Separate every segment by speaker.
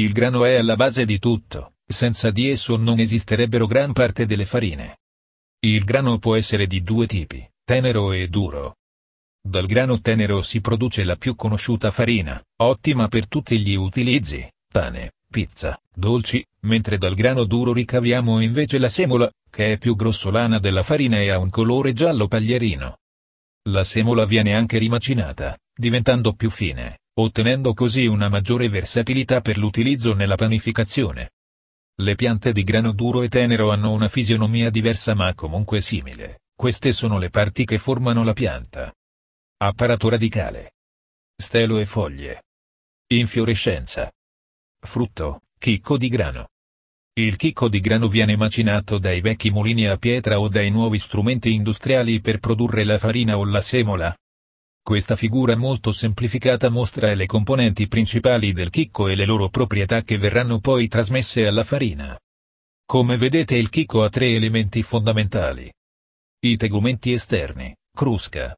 Speaker 1: Il grano è alla base di tutto, senza di esso non esisterebbero gran parte delle farine. Il grano può essere di due tipi, tenero e duro. Dal grano tenero si produce la più conosciuta farina, ottima per tutti gli utilizzi, pane, pizza, dolci, mentre dal grano duro ricaviamo invece la semola, che è più grossolana della farina e ha un colore giallo paglierino. La semola viene anche rimacinata, diventando più fine, ottenendo così una maggiore versatilità per l'utilizzo nella panificazione. Le piante di grano duro e tenero hanno una fisionomia diversa ma comunque simile, queste sono le parti che formano la pianta. Apparato radicale. Stelo e foglie. Infiorescenza. Frutto, chicco di grano. Il chicco di grano viene macinato dai vecchi mulini a pietra o dai nuovi strumenti industriali per produrre la farina o la semola, questa figura molto semplificata mostra le componenti principali del chicco e le loro proprietà che verranno poi trasmesse alla farina. Come vedete il chicco ha tre elementi fondamentali. I tegumenti esterni, crusca.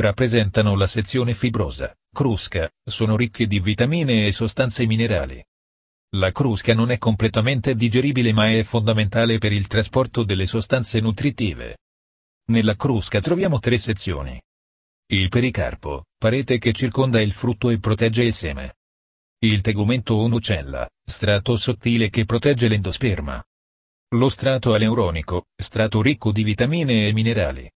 Speaker 1: Rappresentano la sezione fibrosa, crusca, sono ricchi di vitamine e sostanze minerali. La crusca non è completamente digeribile ma è fondamentale per il trasporto delle sostanze nutritive. Nella crusca troviamo tre sezioni, il pericarpo, parete che circonda il frutto e protegge il seme. Il tegumento o nucella, strato sottile che protegge l'endosperma. Lo strato aleuronico, strato ricco di vitamine e minerali.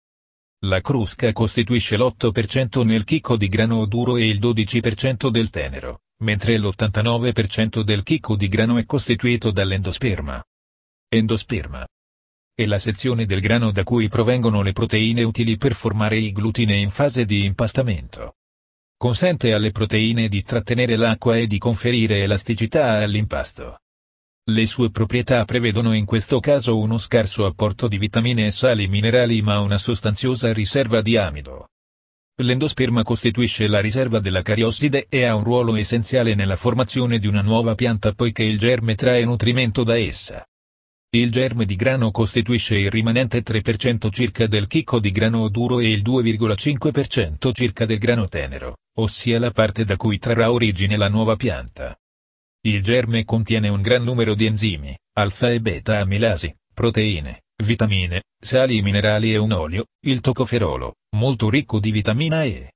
Speaker 1: La crusca costituisce l'8% nel chicco di grano duro e il 12% del tenero, mentre l'89% del chicco di grano è costituito dall'endosperma. Endosperma, e la sezione del grano da cui provengono le proteine utili per formare il glutine in fase di impastamento. Consente alle proteine di trattenere l'acqua e di conferire elasticità all'impasto. Le sue proprietà prevedono in questo caso uno scarso apporto di vitamine e sali minerali ma una sostanziosa riserva di amido. L'endosperma costituisce la riserva della cariosside e ha un ruolo essenziale nella formazione di una nuova pianta poiché il germe trae nutrimento da essa. Il germe di grano costituisce il rimanente 3% circa del chicco di grano duro e il 2,5% circa del grano tenero, ossia la parte da cui trarrà origine la nuova pianta. Il germe contiene un gran numero di enzimi, alfa e beta amilasi, proteine, vitamine, sali minerali e un olio, il tocoferolo, molto ricco di vitamina E.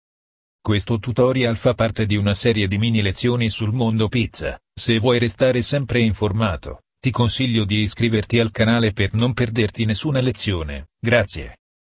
Speaker 1: Questo tutorial fa parte di una serie di mini lezioni sul mondo pizza, se vuoi restare sempre informato, ti consiglio di iscriverti al canale per non perderti nessuna lezione, grazie.